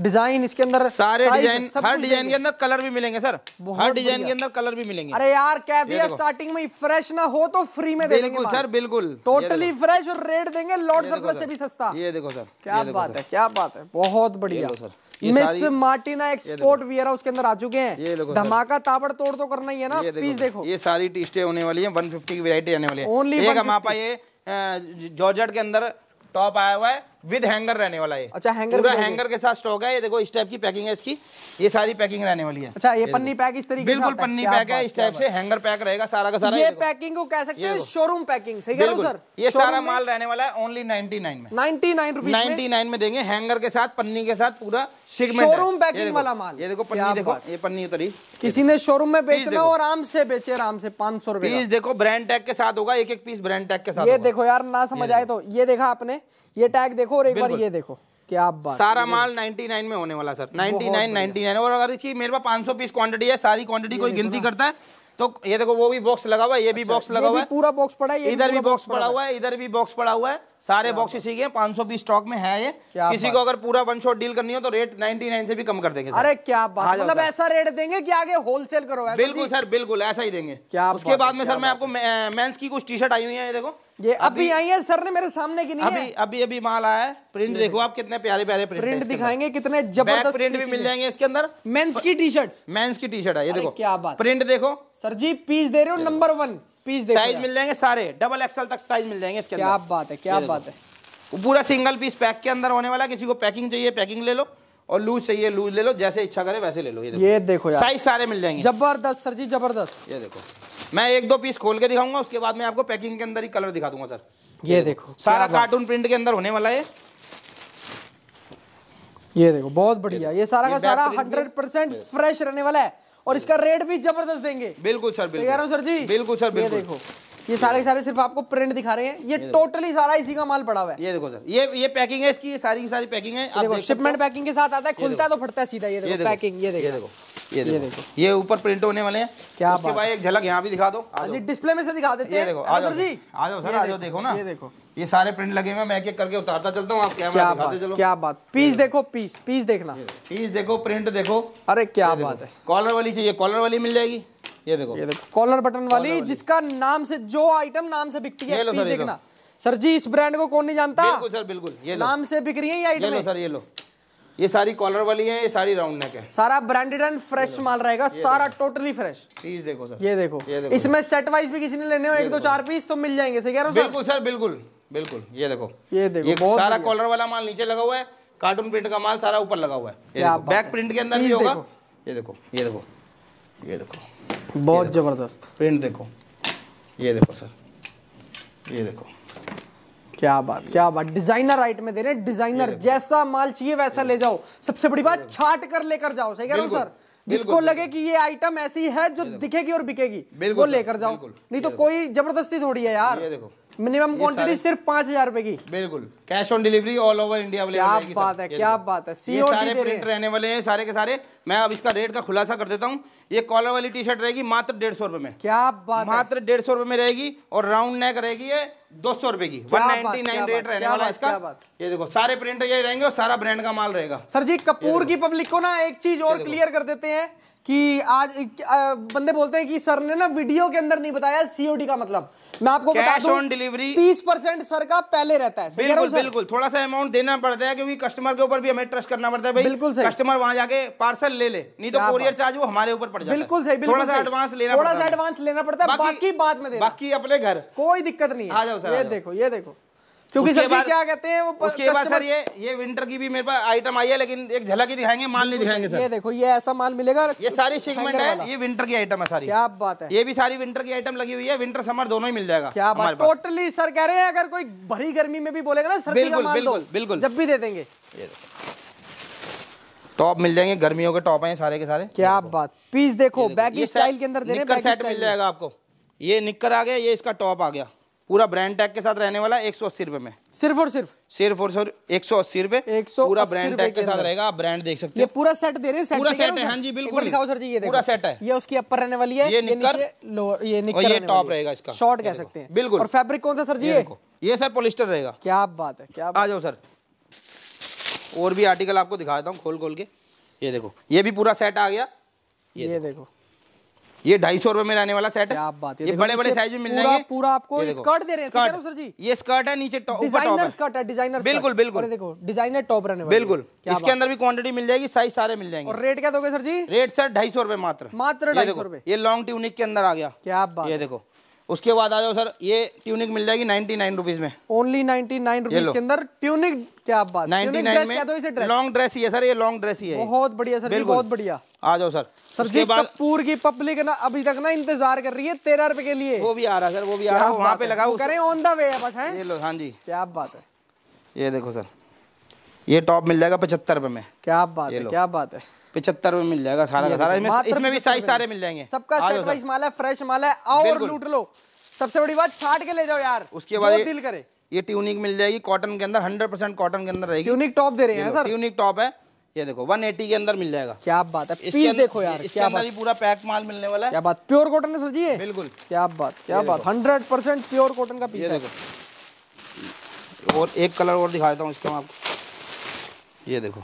डिजाइन इसके अंदर सारे डिजाइन हर डिजाइन के अंदर कलर भी मिलेंगे सर हर डिजाइन के अंदर कलर भी मिलेंगे अरे यार कह दिया स्टार्टिंग में फ्रेश ना हो तो फ्री में दे बिल्कुल सर बिल्कुल टोटली फ्रेश और रेट देंगे लॉर्ड सरप्लस से भी सस्ता ये देखो सर क्या बात है क्या बात है बहुत बढ़िया sir miss Martina export wear उसके अंदर आ चुके हैं धमाका ताबड़ तोड़ तो करना ही है ना प्लीज देखो ये सारी टीस्टें होने वाली है वन फिफ्टी की वेरायटी आने वाली है ओनली एक हम आप आइए जॉर्जेट के अंदर टॉप आया हुआ है विद हैंगर रहने वाला है अच्छा हैंगर पूरा हैंगर के साथ स्टॉक है ये देखो इस टाइप की पैकिंग है इसकी ये सारी पैकिंग रहने वाली है अच्छा ये, पन्नी पैक इस तरीके बिल्कुल पन्नी पैक है इस टाइप से हैंगर पैक रहेगा सारा का सारा ये पैकिंग को कह सकते हैं शोरूम पैकिंग सही कह सर ये सारा माल रहने वाला है ओनली नाइनटी में नाइनटी नाइन नाइनटी नाइन में देंगे हैंगर के साथ पन्नी के साथ पूरा शोरूम पैकिंग वाला माल ये देखो पन्नी देखो ये पन्नी उतरी किसी ने शोरूम में बेचना और आराम से बेचे आराम से पांच सौ रुपए देखो ब्रांड टैग के साथ होगा एक एक पीस ब्रांड टैग के साथ ये देखो यार ना समझ आए तो ये देखा आपने ये टैग देखो और एक बार ये देखो क्या बात सारा माल 99 में होने वाला सर 99 99 और अगर मेरे पास 500 पीस क्वांटिटी है सारी क्वांटिटी कोई गिनती करता है तो ये देखो वो भी बॉक्स लगा हुआ है ये भी बॉक्स अच्छा, लगा हुआ है पूरा बॉक्स पड़ा है इधर भी बॉक्स पड़ा हुआ है इधर भी बॉक्स पड़ा हुआ है सारे बॉक्स इसी के पांच सौ बीस स्टॉक में है ये किसी को अगर पूरा वन शॉट डील करनी हो तो रेट 99 से भी कम कर देंगे अरे क्या बात मतलब ऐसा रेट देंगे कि आगे होलसेल करो बिल्कुल सर बिल्कुल ऐसा ही देंगे क्या उसके बाद में सर मैं आपको मेन्स की कुछ टी शर्ट आई हुई है ये देखो ये अभी आई है सर ने मेरे सामने की नहीं अभी है? अभी अभी माल आया है प्रिंट देखो आप कितने प्यारे प्यारे प्रिंट प्रिंट दिखाएंगे कितने जबरदस्त प्रिंट भी मिल जाएंगे इसके अंदर मेंस की टी शर्ट मेंस की टी शर्ट है ये देखो क्या बात प्रिंट देखो सर जी पीस दे रहे हो नंबर वन पीस साइज मिल जाएंगे सारे डबल एक्सएल तक साइज मिल जाएंगे इसके क्या बात है क्या बात है पूरा सिंगल पीस पैक के अंदर होने वाला किसी को पैकिंग चाहिए पैकिंग ले लो और लूज चाहिए लूज ले लो जैसे इच्छा करे वैसे ले लो ये देखो ये देखो साइज सारे मिल जाएंगे जबरदस्त सर जी जबरदस्त ये देखो मैं एक दो पीस खोल के दिखाऊंगा उसके बाद मैं आपको पैकिंग के अंदर ही कलर दिखा दूंगा सर ये देखो सारा कार्टून प्रिंट के अंदर होने वाला है ये देखो बहुत बढ़िया ये सारा का सारा हंड्रेड परसेंट फ्रेश रहने वाला है और इसका रेट भी जबरदस्त देंगे बिल्कुल सर बिल्कुल सर जी बिल्कुल सर बिल्कुल देखो ये सारे के सारे सिर्फ आपको प्रिंट दिखा रहे हैं ये, ये टोटली सारा इसी का माल पड़ा हुआ है ये देखो सर ये ये पैकिंग है इसकी ये सारी की सारी पैकिंग है आप देखो शिपमेंट पैकिंग के साथ आता है खुलता है तो फटता है सीधा ये देखो पैकिंग ये देखो ये देखो ये ऊपर प्रिंट होने वाले हैं क्या उसके भाई एक झलक यहाँ भी दिखा दो अच्छा, जी डिस्प्ले में से दिखा देते ये देखो आ जाओ जी आ जाओ सर आ जाओ देखो ना ये देखो ये सारे प्रिंट लगे हुए मैं एक एक करके उतारता चलता हूँ आप क्या बात चलो क्या बात पीस देखो पीस पीस देखना पीस देखो प्रिंट देखो अरे क्या बात है कॉलर वाली चाहिए कॉलर वाली मिल जाएगी ये देखो ये देखो कॉलर बटन वाली जिसका नाम से जो आइटम नाम से बिकती है पीस देखना सर जी इस ब्रांड को कौन नहीं जानता बिल्कुल सर बिल्कुल ये नाम से बिक रही है ये आइटम सर ये लो ये सारी कॉलर वाली है ये सारी राउंड नेक है सारा ब्रांडेड एंड फ्रेश माल रहेगा सारा टोटली फ्रेश पीस देखो सर ये देखो इसमें सेट वाइज भी किसी ने लेने हो एक दो चार पीस तो मिल जाएंगे सही कह रहे हो बिल्कुल सर बिल्कुल बिल्कुल ये देखो ये देखो ये सारा कॉलर वाला माल नीचे लगा हुआ है कार्टून प्रिंट का माल सारा ऊपर लगा हुआ है ये देखो, बैक प्रिंट के अंदर भी होगा ये देखो ये देखो ये देखो बहुत जबरदस्त प्रिंट देखो ये देखो सर ये देखो क्या बात क्या बात डिजाइनर आइट में दे रहे हैं डिजाइनर जैसा माल चाहिए वैसा ले जाओ सबसे बड़ी बात छाट कर लेकर जाओ सही कह रहा हूँ सर जिसको लगे कि ये आइटम ऐसी है जो दिखेगी और बिकेगी वो लेकर जाओ नहीं तो कोई जबरदस्ती थोड़ी है यार देखो मिनिमम क्वांटिटी सिर्फ पांच हजार रुपए की बिल्कुल cash on delivery all over India वाले क्या बात है क्या बात है ये सारे प्रिंट रहने वाले हैं सारे के सारे मैं अब इसका रेट का खुलासा कर देता हूँ ये कॉलर वाली टी शर्ट रहेगी मात्र डेढ़ सौ रुपए में क्या बात मात्र डेढ़ सौ रुपए में रहेगी और राउंड नेक रहेगी ये दो सौ रुपए की वन नाइनटी नाइन रेट रहने वाला इसका ये देखो सारे प्रिंट ये रहेंगे और सारा ब्रांड का माल रहेगा सर जी कपूर की पब्लिक को ना एक चीज और क्लियर कर देते हैं कि आज बंदे बोलते हैं कि सर ने ना वीडियो के अंदर नहीं बताया सीओडी का मतलब मैं आपको कैश ऑन डिलीवरी तीस परसेंट सर का पहले रहता है बिल्कुल बिल्कुल थोड़ा सा अमाउंट देना पड़ता है क्योंकि कस्टमर के ऊपर भी हमें ट्रस्ट करना पड़ता है भाई बिल्कुल सही कस्टमर वहां जाके पार्सल ले ले नहीं तो कोरियर चार्ज वो हमारे ऊपर पड़ जाता बिल्कुल सही थोड़ा सा एडवांस लेना थोड़ा सा एडवांस लेना पड़ता है बाकी बाद में बाकी अपने घर कोई दिक्कत नहीं आ जाओ सर ये देखो ये देखो क्योंकि सर जी क्या कहते हैं वो उसके बाद सर ये ये विंटर की भी मेरे पास आइटम आई है लेकिन एक झलक ही दिखाएंगे माल नहीं दिखाएंगे सर ये देखो ये ऐसा माल मिलेगा ये सारी सेगमेंट है ये विंटर की आइटम है सारी क्या बात है ये भी सारी विंटर की आइटम लगी हुई है विंटर समर दोनों ही मिल जाएगा क्या बात टोटली सर कह रहे हैं अगर कोई भरी गर्मी में भी बोलेगा ना सर्दी बिल्कुल माल बिल्कुल जब भी दे देंगे टॉप मिल जाएंगे गर्मियों के टॉप हैं सारे के सारे क्या बात पीस देखो बैग स्टाइल के अंदर देने बैगी सेट मिल जाएगा आपको ये निक्कर आ गया ये इसका टॉप आ गया पूरा ब्रांड टैग के साथ रहने वाला एक सौ अस्सी रुपए में सिर्फ और सिर्फ सिर्फ और सिर्फ एक सौ अस्सी रुपए पूरा ब्रांड टैग के साथ रहेगा आप ब्रांड देख सकते हैं पूरा सेट दे रहे हैं पूरा सेट है हाँ जी बिल्कुल दिखाओ सर जी ये पूरा सेट है ये उसकी अपर रहने वाली है ये निकर ये निकर ये टॉप रहेगा इसका शॉर्ट कह सकते हैं बिल्कुल और फैब्रिक कौन सा सर जी ये सर पोलिस्टर रहेगा क्या बात है क्या आ जाओ सर और भी आर्टिकल आपको दिखा देता हूँ खोल खोल के ये देखो ये भी पूरा सेट आ गया ये देखो ये ढाई सौ रुपए में रहने वाला सेट है आप बात ये बड़े बड़े साइज में मिल जाएंगे पूरा आपको स्कर्ट दे रहे हैं सर जी ये स्कर्ट है नीचे डिजाइनर स्कर्ट है डिजाइनर बिल्कुल बिल्कुल देखो डिजाइनर टॉप रहने बिल्कुल इसके अंदर भी क्वांटिटी मिल जाएगी साइज सारे मिल जाएंगे और रेट क्या दोगे सर जी रेट सर ढाई सौ रुपए मात्र मात्र ढाई सौ रुपए ये लॉन्ग ट्यूनिक के अंदर आ गया क्या आप ये देखो उसके बाद आ जाओ सर ये ट्यूनिक मिल जाएगी नाइनटी नाइन रुपीज में ओनली नाइनटी नाइन रुपीज के अंदर ट्यूनिक क्या बात नाइनटी नाइन में लॉन्ग ड्रेस तो ही है सर ये लॉन्ग ड्रेस ही है बहुत बढ़िया सर बहुत बढ़िया आ जाओ सर सर जी कपूर की पब्लिक ना अभी तक ना इंतजार कर रही है तेरह रुपए के लिए वो भी आ रहा है सर वो भी आ रहा है वहाँ पे लगा करें ऑन द वे है बस है ये लो हाँ जी क्या बात है ये देखो सर ये टॉप मिल जाएगा पचहत्तर रुपए में क्या बात है क्या बात है पिछहत्तर रुपए मिल जाएगा सारा का सारा इसमें इसमें भी साइज सारे मिल जाएंगे सबका सेट वाइज माल है फ्रेश माल है और लूट लो सबसे बड़ी बात छाट के ले जाओ यार उसके बाद दिल करे ये ट्यूनिक मिल जाएगी कॉटन के अंदर हंड्रेड परसेंट कॉटन के अंदर रहेगी यूनिक टॉप दे रहे हैं सर यूनिक टॉप है ये देखो 180 के अंदर मिल जाएगा क्या बात है पीस देखो यार इसके अंदर भी पूरा पैक माल मिलने वाला है क्या बात प्योर कॉटन है सर जी बिल्कुल क्या बात क्या बात हंड्रेड परसेंट प्योर कॉटन का पीस है देखो और एक कलर और दिखा देता हूँ इसका आपको ये देखो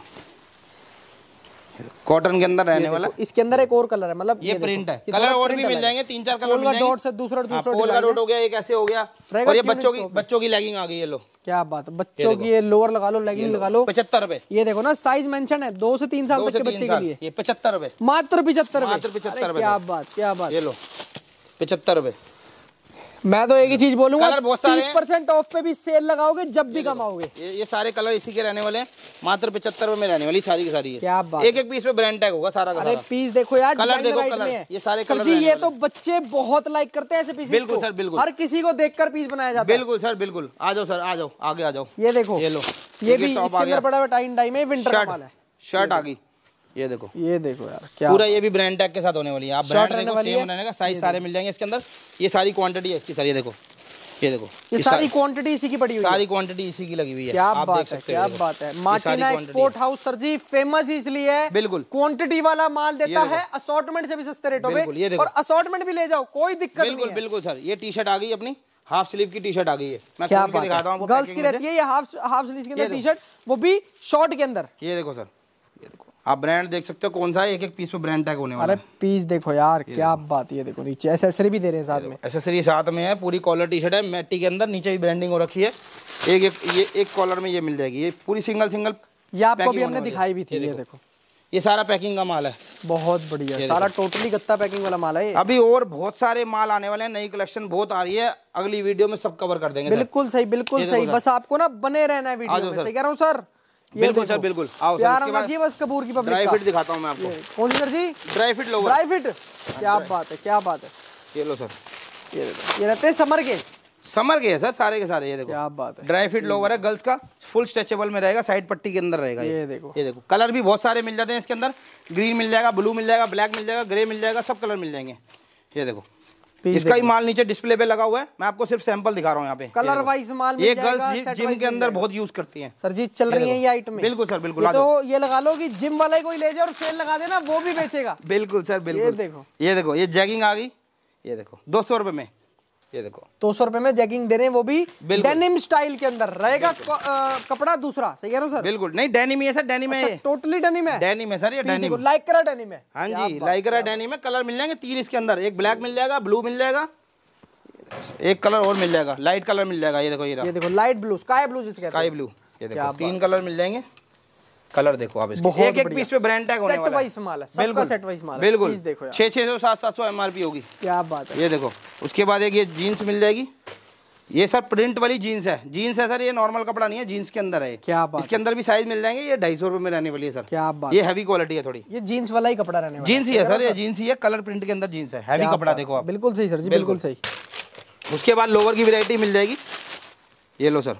कॉटन के अंदर रहने वाला इसके अंदर एक और कलर है मतलब ये, ये प्रिंट है कलर और भी मिल जाएंगे तीन चार कलर का डॉट से दूसरा दूसरा पोल हाँ, का डॉट हो गया एक ऐसे हो गया और ये बच्चों की बच्चों की लेगिंग आ गई ये लो क्या बात है बच्चों की ये लोअर लगा लो लेगिंग लगा लो पचहत्तर रुपए ये देखो ना साइज मेंशन है दो से तीन साल तक के बच्चे के लिए ये पचहत्तर रुपए मात्र पिछहत्तर मात्र पिछहत्तर क्या बात क्या बात ये लो पचहत्तर रुपए मैं तो एक ही चीज बोलूंगा तीस परसेंट ऑफ पे भी सेल लगाओगे जब भी कमाओगे ये, ये सारे कलर इसी के रहने वाले हैं मात्र पचहत्तर में रहने वाली सारी की सारी है। क्या बात एक एक पीस पे ब्रांड टैग होगा सारा अरे पीस देखो यार कलर देखो कलर ये सारे कलर ये तो बच्चे बहुत लाइक करते हैं ऐसे पीस बिल्कुल सर बिल्कुल हर किसी को देख पीस बनाया जाता है बिल्कुल सर बिल्कुल आ जाओ सर आ जाओ आगे आ जाओ ये देखो ये लो ये भी इसके अंदर बड़ा टाइम टाइम है विंटर है शर्ट आ गई ये देखो ये देखो यार क्या पूरा ये भी ब्रांड टैग के साथ होने वाली है आप ब्रांड देखो सेम रहने का साइज सारे मिल जाएंगे इसके अंदर ये सारी क्वांटिटी है इसकी सारी देखो ये देखो ये सारी क्वांटिटी इसी की पड़ी हुई है सारी क्वांटिटी इसी की लगी हुई है क्या आप बात देख सकते है क्या बात है Martina export house sir ji famous ही इसलिए है बिल्कुल क्वांटिटी वाला माल देता है असॉर्टमेंट से भी सस्ते रेटों में और असॉर्टमेंट भी ले जाओ कोई दिक्कत नहीं बिल्कुल बिल्कुल सर ये टी शर्ट आ गई अपनी हाफ स्लीव की टी शर्ट आ गई है मैं क्या दिखाता हूँ गर्ल्स की रहती है ये हाफ हाफ स्लीव के अंदर टी शर्ट वो भी शॉर्ट के अंदर ये देखो सर आप ब्रांड देख सकते हो कौन सा एक एक पीस पे ब्रांड टैग होने वाला है पीस देखो यार क्या बात ये देखो नीचे एसेसरी भी दे रहे हैं साथ में एसेसरी साथ में है पूरी कॉलर टी शर्ट है मैटी के अंदर नीचे भी ब्रांडिंग हो रखी है एक एक ये एक कॉलर में ये मिल जाएगी ये पूरी सिंगल सिंगल ये आपको भी हमने दिखाई भी थी ये देखो ये सारा पैकिंग का माल है बहुत बढ़िया सारा टोटली गत्ता पैकिंग वाला माल है अभी और बहुत सारे माल आने वाले हैं नई कलेक्शन बहुत आ रही है अगली वीडियो में सब कवर कर देंगे बिल्कुल सही बिल्कुल सही बस आपको ना बने रहना है वीडियो में सही कह रहा हूँ सर बिल्कुल सर बिल्कुल आओ प्यार होना चाहिए बस कपूर की पब्लिक ड्राई फिट दिखाता हूँ मैं आपको कौन सी सर जी ड्राई फिट लोग ड्राई फिट क्या बात है क्या बात है ये लो सर ये ये रहते हैं समर के समर के है सर सारे के सारे ये देखो क्या बात है ड्राई फिट लोवर है गर्ल्स का फुल स्ट्रेचेबल में रहेगा साइड पट्टी के अंदर रहेगा ये देखो ये देखो कलर भी बहुत सारे मिल जाते हैं इसके अंदर ग्रीन मिल जाएगा ब्लू मिल जाएगा ब्लैक मिल जाएगा ग्रे मिल जाएगा सब कलर मिल जाएंगे ये देखो इसका ही माल नीचे डिस्प्ले पे लगा हुआ है मैं आपको सिर्फ सैंपल दिखा रहा हूँ यहाँ पे कलर वाइज माल ये गर्ल्स जिम के अंदर बहुत यूज करती हैं सर जी चल रही है ये आइटम बिल्कुल सर बिल्कुल तो ये लगा लो कि जिम वाले को ले जाए और सेल लगा देना वो भी बेचेगा बिल्कुल सर बिल्कुल देखो ये देखो ये जैगिंग आ गई ये देखो दो सौ में ये देखो दो सौ रुपए में जेगिंग दे रहे हैं वो भी डेनिम स्टाइल के अंदर रहेगा कपड़ा दूसरा सही कह रहा हूँ सर बिल्कुल नहीं डेनिम है सर डेनिम अच्छा, है टोटली डेनिम है डेनिम है सर ये डेनिम करा डेनिम है हाँ जी करा डेनिम है कलर मिल जाएंगे तीन इसके अंदर एक ब्लैक मिल जाएगा ब्लू मिल जाएगा एक कलर और मिल जाएगा लाइट कलर मिल जाएगा ये देखो ये देखो लाइट ब्लू स्काई ब्लू जिसका स्काई ब्लू ये देखो तीन कलर मिल जाएंगे कलर देखो आप इसके एक एक पीस पे ब्रांड टैग होने वाला है माला बिल्कुल सेट वाइज माला बिल्कुल छे छे सौ सात सात सौ एम होगी क्या बात है ये देखो उसके बाद एक ये जीन्स मिल जाएगी ये सर प्रिंट वाली जीन्स है जीन्स है सर ये नॉर्मल कपड़ा नहीं है जीन्स के अंदर है क्या बात इसके अंदर भी साइज मिल जाएंगे ये ढाई सौ रुपए में रहने वाली है सर क्या बात ये हैवी क्वालिटी है थोड़ी ये जीन्स वाला ही कपड़ा रहने जीन्स ही है सर ये जीन्स ही है कलर प्रिंट के अंदर जीन्स है हैवी कपड़ा देखो आप बिल्कुल सही सर जी बिल्कुल सही उसके बाद लोवर की वेरायटी मिल जाएगी ये लो सर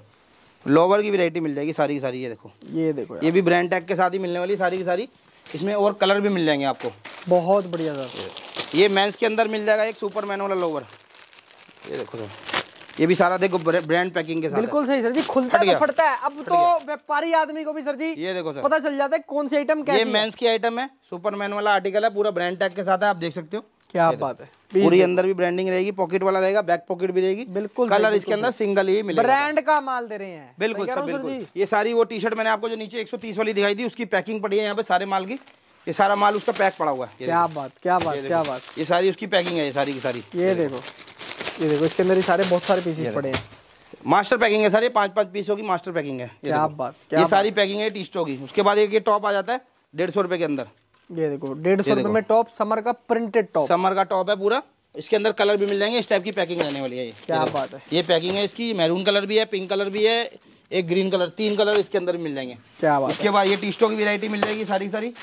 लोवर की वेरायटी मिल जाएगी सारी की सारी ये देखो ये देखो ये भी ब्रांड टैग के साथ ही मिलने वाली सारी की सारी इसमें और कलर भी मिल जाएंगे आपको बहुत बढ़िया सर ये मेंस के अंदर मिल जाएगा एक मैन वाला लोवर ये देखो सर ये भी सारा देखो ब्रांड पैकिंग के साथ बिल्कुल सही सर जी खुलता है तो फटता है अब तो व्यापारी आदमी को भी सर जी ये देखो सर पता चल जाता है कौन सी आइटम क्या ये मेंस की आइटम है मैन वाला आर्टिकल है पूरा ब्रांड टैग के साथ है आप देख सकते हो क्या बात है पूरी अंदर भी ब्रांडिंग रहेगी पॉकेट वाला रहेगा बैक पॉकेट भी रहेगी बिल्कुल कलर इसके अंदर सिंगल ही मिलेगा ब्रांड का माल दे रहे हैं बिल्कुल सर बिल्कुल ये सारी वो टी शर्ट मैंने आपको जो नीचे 130 वाली दिखाई थी उसकी पैकिंग पड़ी है यहाँ पे सारे माल की ये सारा माल उसका पैक पड़ा हुआ है क्या बात क्या बात क्या बात ये सारी उसकी पैकिंग है ये सारी की सारी ये देखो ये देखो इसके अंदर सारे बहुत सारे पीसेज पड़े हैं मास्टर पैकिंग है सारे पांच पांच पीसों की मास्टर पैकिंग है ये क्या बात ये सारी पैकिंग है टी शर्ट होगी उसके बाद एक टॉप आ जाता है डेढ़ सौ रुपए के अंदर ये देखो डेढ़ सौ रुपए में टॉप समर का प्रिंटेड टॉप समर का टॉप है पूरा इसके अंदर कलर भी मिल जाएंगे इस टाइप की पैकिंग रहने वाली है ये क्या बात है ये पैकिंग है इसकी मैरून कलर भी है पिंक कलर भी है एक ग्रीन कलर तीन कलर इसके अंदर मिल जाएंगे क्या बात उसके बाद ये टी की वेरायटी मिल जाएगी सारी सारी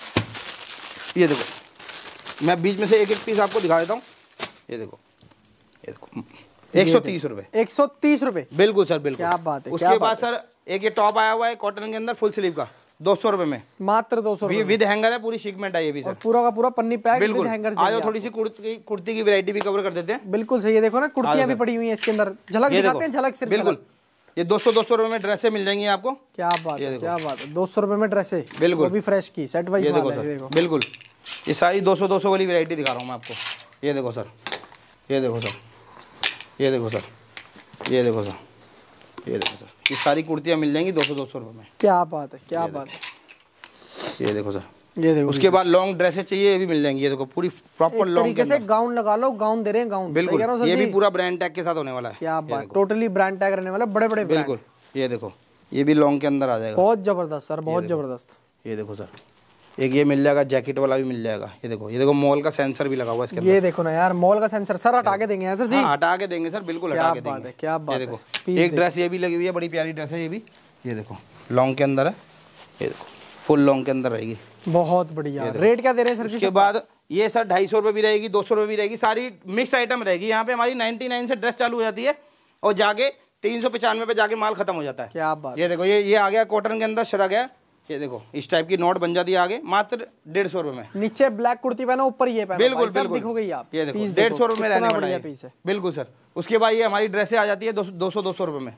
ये देखो मैं बीच में से एक एक पीस आपको दिखा देता हूँ ये देखो ये देखो एक सौ तीस रुपए एक सौ तीस रुपए बिल्कुल सर बिल्कुल क्या बात है उसके बाद सर एक ये टॉप आया हुआ है कॉटन के अंदर फुल स्लीव का दो सौ रुपए में मात्र दो सौ विद हैंगर है पूरी शिकमेंट है भी सर पूरा का पूरा पन्नी पैक बिल्कुल हैंगर आज थोड़ी सी कुर्ती कुर्ती की वैरायटी भी कवर कर देते हैं बिल्कुल सही है देखो ना कुर्तियां भी पड़ी हुई है इसके अंदर झलक दिखाते हैं झलक से बिल्कुल ये दो सौ दो सौ रुपए में ड्रेसे मिल जाएंगी आपको क्या बात है क्या बात है दो सौ रुपए में ड्रेसे बिल्कुल अभी फ्रेश की सेट वाइज देखो सर देखो बिल्कुल ये सारी दो सौ दो सौ वाली वेरायटी दिखा रहा हूँ मैं आपको ये देखो सर ये देखो सर ये देखो सर ये देखो सर ये देखो सर ये सारी कुर्तियाँ मिल जाएंगी दो सौ दो सौ रुपये में क्या बात है क्या बात है ये देखो सर ये देखो उसके बाद लॉन्ग ड्रेसेस चाहिए ये भी मिल जाएंगी ये देखो पूरी प्रॉपर लॉन्ग कैसे गाउन लगा लो गाउन दे रहे हैं गाउन बिल्कुल ये भी पूरा ब्रांड टैग के साथ होने वाला है क्या बात टोटली ब्रांड टैग रहने वाला बड़े बड़े बिल्कुल ये देखो ये भी लॉन्ग के अंदर आ जाएगा बहुत जबरदस्त सर बहुत जबरदस्त ये देखो सर एक ये मिल जाएगा जैकेट वाला भी मिल जाएगा ये देखो ये देखो मॉल का सेंसर भी लगा हुआ इसके ये देखो ना यार मॉल का सेंसर सर हटा के देंगे सर जी हाँ, हटा के देंगे सर बिल्कुल हटा के देंगे क्या बात है देखो एक ड्रेस ये भी लगी हुई है बड़ी प्यारी ड्रेस है ये भी ये देखो लॉन्ग के अंदर है ये देखो फुल लॉन्ग के अंदर रहेगी बहुत बढ़िया रेट क्या दे रहे हैं सर जी इसके बाद ये सर ढाई सौ भी रहेगी दो सौ भी रहेगी सारी मिक्स आइटम रहेगी यहाँ पे हमारी नाइनटी से ड्रेस चालू हो जाती है और जाके तीन सौ पचानवे पे जाके माल खत्म हो जाता है क्या बात ये देखो ये ये आ गया कॉटन के अंदर शरा गया ये देखो इस टाइप की नोट बन जाती है आगे मात्र डेढ़ सौ रुपए में नीचे ब्लैक कुर्ती पहना ऊपर ये पहना बिल्कुल बिल्कुल दिखो गई आप ये देखो डेढ़ सौ रुपए में रहने वाला पीस है बिल्कुल सर उसके बाद ये हमारी ड्रेसें आ जाती है दो सौ दो सौ रुपए में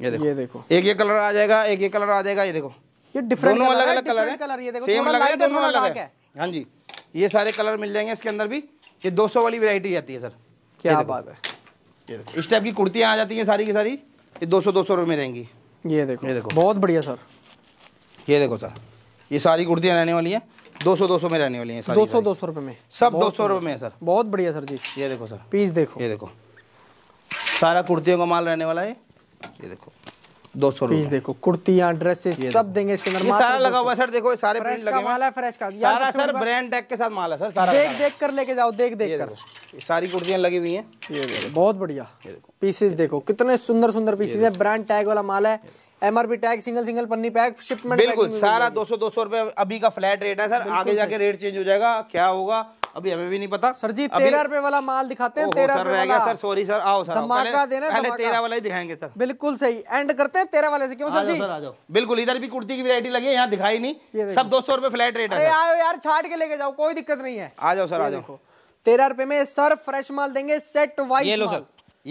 ये देखो ये देखो एक ये कलर आ जाएगा एक ये कलर आ जाएगा ये देखो ये डिफरेंट दोनों अलग अलग कलर है हाँ जी ये सारे कलर मिल जाएंगे इसके अंदर भी ये सौ वाली वेरायटी आती है सर क्या बात है इस टाइप की कुर्तियाँ आ जाती है सारी की सारी ये दो सौ दो सौ रुपए में रहेंगी ये देखो ये देखो बहुत बढ़िया सर ये देखो सर ये सारी कुर्तियाँ रहने वाली हैं दो सौ दो सौ में रहने वाली हैं दो सौ दो सौ रुपये में सब दो सौ रुपये में है सर बहुत बढ़िया सर जी ये देखो सर पीस देखो ये देखो सारा कुर्तियों का माल रहने वाला है ये देखो दो सौ पीस देखो कुर्तिया ड्रेसेस सब देंगे इसके अंदर सारा लगा हुआ सर देखो सारे प्रिंट लगे माल है फ्रेश का सारा सर ब्रांड टैग के साथ माल है सर सारा देख देख कर लेके जाओ देख देख कर सारी कुर्तियां लगी हुई हैं ये बहुत बढ़िया पीसेस देखो कितने सुंदर सुंदर पीसेस है ब्रांड टैग वाला माल है एमआरपी टैग सिंगल सिंगल पन्नी पैक शिपमेंट बिल्कुल सारा दो सौ दो सौ रुपए अभी का फ्लैट रेट है सर आगे जाके रेट चेंज हो जाएगा क्या होगा अभी हमें भी नहीं पता सर जी तेरह रुपए वाला माल दिखाते हैं तेरह रुपए वाला सर सॉरी सर आओ सर धमाका देना पहले तेरह वाला ही दिखाएंगे सर बिल्कुल सही एंड करते हैं तेरह वाले से क्यों सर जी सर आ जाओ बिल्कुल इधर भी कुर्ती की वैरायटी लगी है यहाँ दिखाई नहीं सब दो सौ रुपए फ्लैट रेट है आओ यार छाट के लेके जाओ कोई दिक्कत नहीं है आ जाओ सर आ जाओ तेरह रुपए में सर फ्रेश माल देंगे सेट वाइज ये लो सर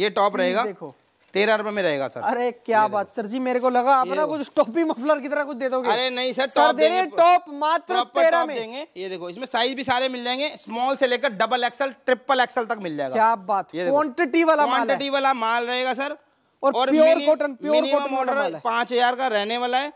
ये टॉप रहेगा देखो तेरह रुपए में रहेगा सर अरे क्या बात सर जी मेरे को लगा आप ना कुछ टॉपी मफलर की तरह कुछ दे दोगे अरे नहीं सर सर दे टॉप मात्र तेरह में देंगे ये देखो इसमें साइज भी सारे मिल जाएंगे स्मॉल से लेकर डबल एक्सल ट्रिपल एक्सल तक मिल जाएगा क्या बात क्वान्टिटी वाला क्वान्टिटी वाला माल रहेगा सर और, और pure cotton pure cotton model पांच हजार का रहने वाला है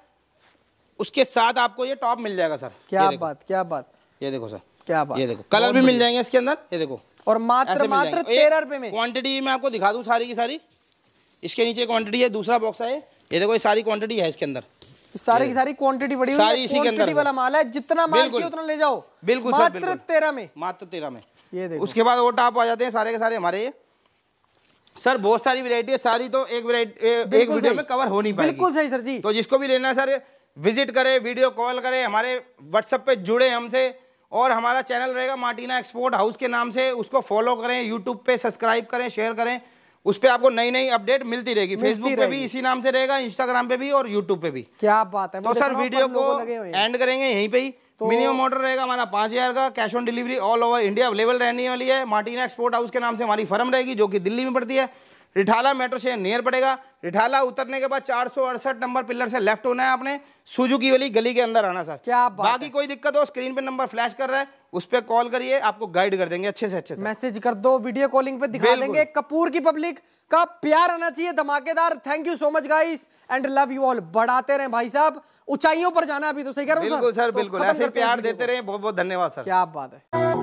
उसके साथ आपको ये टॉप मिल जाएगा सर क्या बात क्या बात ये देखो सर क्या बात ये देखो कलर भी मिल जाएंगे इसके अंदर ये देखो और मात्र मात्र तेरह रुपए में क्वांटिटी में आपको दिखा दूं सारी की सारी इसके नीचे क्वांटिटी है दूसरा बॉक्स है ये देखो ये सारी क्वांटिटी है इसके अंदर सारी की सारी क्वांटिटी बड़ी सारी इसी के अंदर वाला माल है जितना माल चाहिए उतना ले जाओ बिल्कुल मात्र तेरह में मात्र तेरह में ये देखो उसके बाद वो टॉप आ जाते हैं सारे के सारे हमारे सर बहुत सारी वेरायटी है सारी तो एक वेरायटी एक वीडियो में कवर होनी पड़ेगी बिल्कुल सही सर जी तो जिसको भी लेना है सर विजिट करे वीडियो कॉल करे हमारे व्हाट्सएप पे जुड़े हमसे और हमारा चैनल रहेगा मार्टिना एक्सपोर्ट हाउस के नाम से उसको फॉलो करें यूट्यूब पे सब्सक्राइब करें शेयर करें उस पर आपको नई नई अपडेट मिलती रहेगी फेसबुक पे भी इसी नाम से रहेगा इंस्टाग्राम पे भी और यूट्यूब पे भी क्या बात है तो सर वीडियो तो को एंड करेंगे यहीं पे ही तो मिनिमम ऑर्डर रहेगा हमारा पांच हज़ार का cash on delivery all over India available रहने वाली है मार्टिना एक्सपोर्ट हाउस के नाम से हमारी फर्म रहेगी जो कि दिल्ली में पड़ती है रिठाला मेट्रो से नियर पड़ेगा रिठाला उतरने के बाद चार सौ अड़सठ नंबर पिलर से लेफ्ट होना है आपने सुजुकी वाली गली के अंदर आना सर क्या बाकी कोई दिक्कत हो स्क्रीन पे नंबर फ्लैश कर रहा है उस पर कॉल करिए आपको गाइड कर देंगे अच्छे से अच्छे से मैसेज कर दो वीडियो कॉलिंग पे दिखा देंगे कपूर की पब्लिक का प्यार आना चाहिए धमाकेदार thank you so much guys and love you all बढ़ाते रहे भाई साहब ऊंचाइयों पर जाना अभी तो सही कह रहा हूँ बिल्कुल सर तो बिल्कुल ऐसे प्यार देते रहे बहुत बहुत धन्यवाद सर क्या बात है